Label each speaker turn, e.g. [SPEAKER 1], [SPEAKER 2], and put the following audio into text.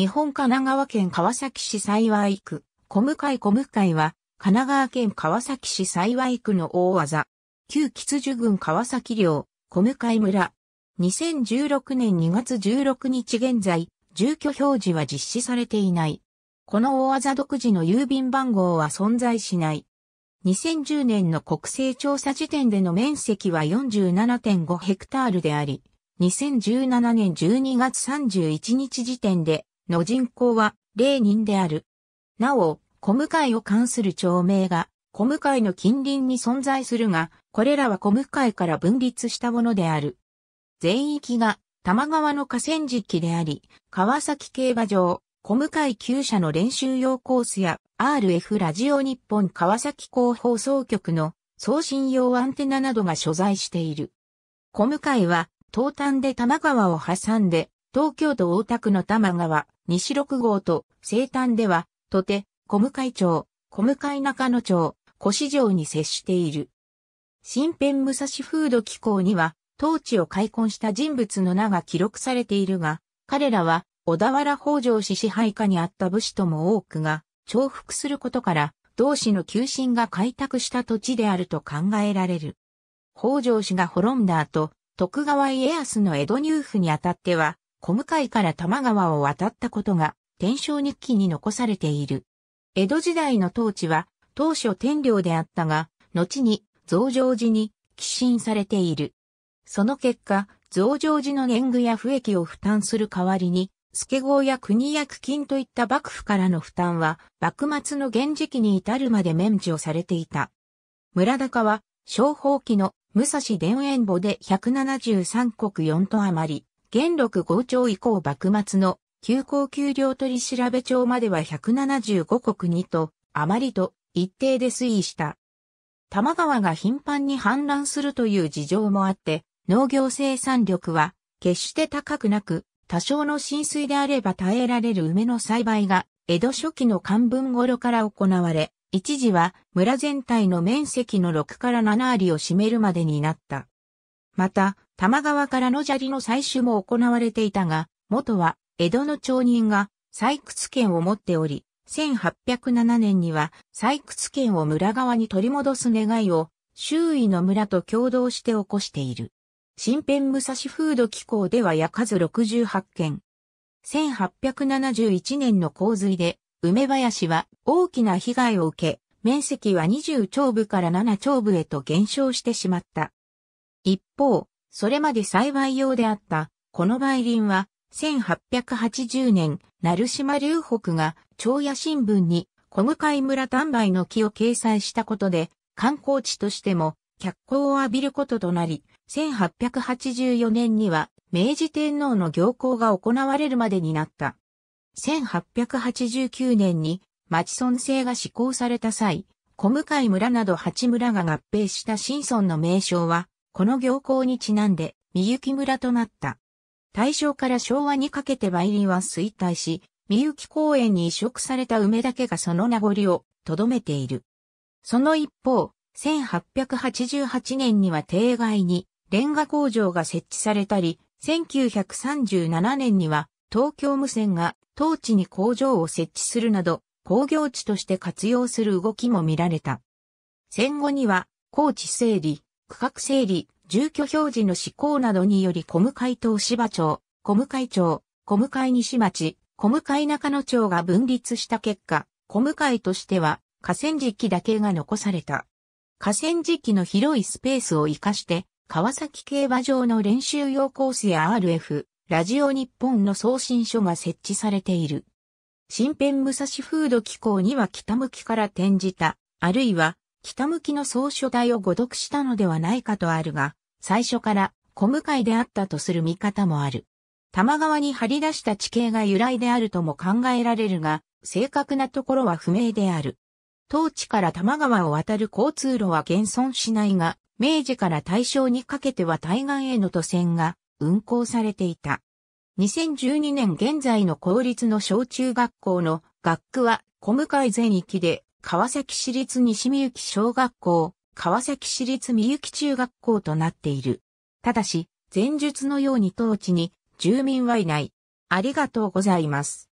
[SPEAKER 1] 日本神奈川県川崎市幸区、小向会小向会は、神奈川県川崎市幸区の大技、旧吉樹郡川崎領、小向会村。2016年2月16日現在、住居表示は実施されていない。この大技独自の郵便番号は存在しない。2010年の国勢調査時点での面積は47.5ヘクタールであり、2017年12月31日時点での人口は0人である。なお、小向を関する町名が、小向の近隣に存在するが、これらは小向から分立したものである。全域が多摩川の河川敷であり、川崎競馬場、小向厩舎の練習用コースや RF ラジオ日本川崎港放送局の送信用アンテナなどが所在している。小向は東端で多摩川を挟んで東京都大田区の多摩川、西六号と西端では、とて、小向町、小向中野町、古市城に接している。新編武蔵風土機構には、当地を開墾した人物の名が記録されているが、彼らは、小田原北条氏支配下にあった武士とも多くが、重複することから、同氏の求心が開拓した土地であると考えられる。北条氏が滅んだ後、徳川家康の江戸入府にあたっては、小向井から多摩川を渡ったことが、天正日記に残されている。江戸時代の統治は、当初天領であったが、後に増上寺に寄進されている。その結果、増上寺の年貢や不益を負担する代わりに、助郷や国役金といった幕府からの負担は、幕末の現時期に至るまで免除されていた。村高は、商法期の武蔵田園簿で173国4と余り、元禄豪朝以降幕末の急行給料取調べ帳までは175国にと、余りと一定で推移した。多摩川が頻繁に氾濫するという事情もあって、農業生産力は決して高くなく、多少の浸水であれば耐えられる梅の栽培が、江戸初期の漢文頃から行われ、一時は村全体の面積の6から7割を占めるまでになった。また、玉川からの砂利の採取も行われていたが、元は江戸の町人が採掘権を持っており、1807年には採掘権を村側に取り戻す願いを周囲の村と共同して起こしている。新編武蔵風土機構ではや数68件。1871年の洪水で梅林は大きな被害を受け、面積は20丁部から7丁部へと減少してしまった。一方、それまで幸い用であった、この梅林は、1880年、成島隆北が、長野新聞に、小向井村丹梅の木を掲載したことで、観光地としても、脚光を浴びることとなり、1884年には、明治天皇の行幸が行われるまでになった。1889年に、町村制が施行された際、小向井村など八村が合併した新村の名称は、この行幸にちなんで、みゆき村となった。大正から昭和にかけて梅林は衰退し、みゆき公園に移植された梅だけがその名残をとどめている。その一方、1888年には定外にレンガ工場が設置されたり、1937年には東京無線が当地に工場を設置するなど工業地として活用する動きも見られた。戦後には高地整理、区画整理、住居表示の施行などにより小向東芝町、小向町、小向西町、小向中野町が分立した結果、小向としては河川敷だけが残された。河川敷の広いスペースを活かして、川崎競馬場の練習用コースや RF、ラジオ日本の送信所が設置されている。新編武蔵フード機構には北向きから転じた、あるいは北向きの総書体を誤読したのではないかとあるが、最初から小向かいであったとする見方もある。玉川に張り出した地形が由来であるとも考えられるが、正確なところは不明である。当地から玉川を渡る交通路は現存しないが、明治から大正にかけては対岸への渡船が運行されていた。2012年現在の公立の小中学校の学区は小向全域で川崎市立西みゆき小学校、川崎市立みゆき中学校となっている。ただし、前述のように当地に住民はいない。ありがとうございます。